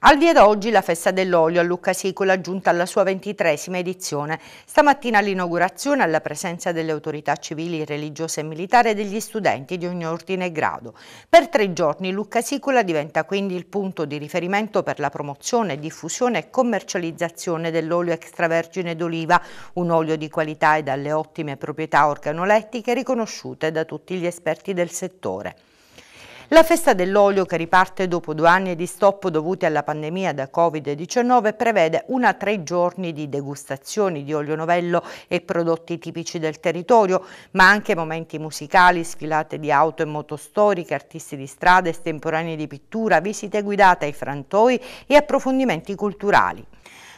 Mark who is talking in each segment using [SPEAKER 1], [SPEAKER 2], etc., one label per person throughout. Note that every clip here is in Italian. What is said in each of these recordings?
[SPEAKER 1] Al via d'oggi la festa dell'olio a Lucca Sicola giunta alla sua ventitresima edizione. Stamattina all'inaugurazione alla presenza delle autorità civili, religiose e militari e degli studenti di ogni ordine e grado. Per tre giorni Lucca Sicola diventa quindi il punto di riferimento per la promozione, diffusione e commercializzazione dell'olio extravergine d'oliva, un olio di qualità e dalle ottime proprietà organolettiche riconosciute da tutti gli esperti del settore. La festa dell'olio che riparte dopo due anni di stop dovuti alla pandemia da Covid-19 prevede una tre giorni di degustazioni di olio novello e prodotti tipici del territorio, ma anche momenti musicali, sfilate di auto e motostoriche, artisti di strada, estemporanei di pittura, visite guidate ai frantoi e approfondimenti culturali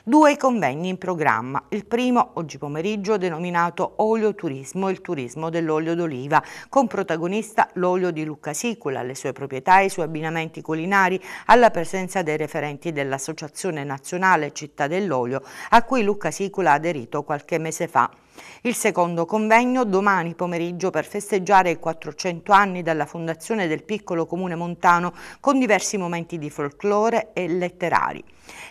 [SPEAKER 1] due convegni in programma. Il primo oggi pomeriggio denominato Olio Oleoturismo, il turismo dell'olio d'oliva, con protagonista l'olio di Lucca Sicula, le sue proprietà, e i suoi abbinamenti culinari, alla presenza dei referenti dell'Associazione Nazionale Città dell'Olio, a cui Lucca Sicula ha aderito qualche mese fa. Il secondo convegno domani pomeriggio per festeggiare i 400 anni dalla fondazione del piccolo comune montano con diversi momenti di folklore e letterari.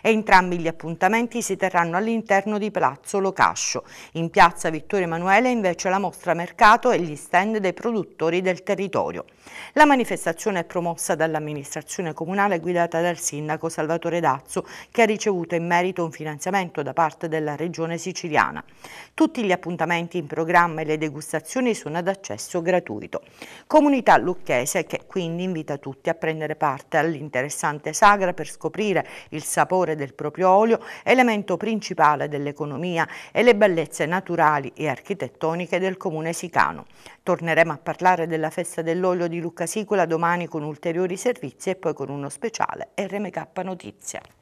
[SPEAKER 1] E entrambi gli appuntamenti si terranno all'interno di Palazzo Locascio. In piazza Vittorio Emanuele invece la mostra mercato e gli stand dei produttori del territorio. La manifestazione è promossa dall'amministrazione comunale guidata dal sindaco Salvatore Dazzo che ha ricevuto in merito un finanziamento da parte della regione siciliana. Tutti gli appuntamenti in programma e le degustazioni sono ad accesso gratuito. Comunità lucchese che quindi invita tutti a prendere parte all'interessante sagra per scoprire il sapore del proprio olio, elemento principale dell'economia e le bellezze naturali e architettoniche del comune sicano. Torneremo a parlare della festa dell'olio di Lucca Sicola domani con ulteriori servizi e poi con uno speciale RMK Notizia.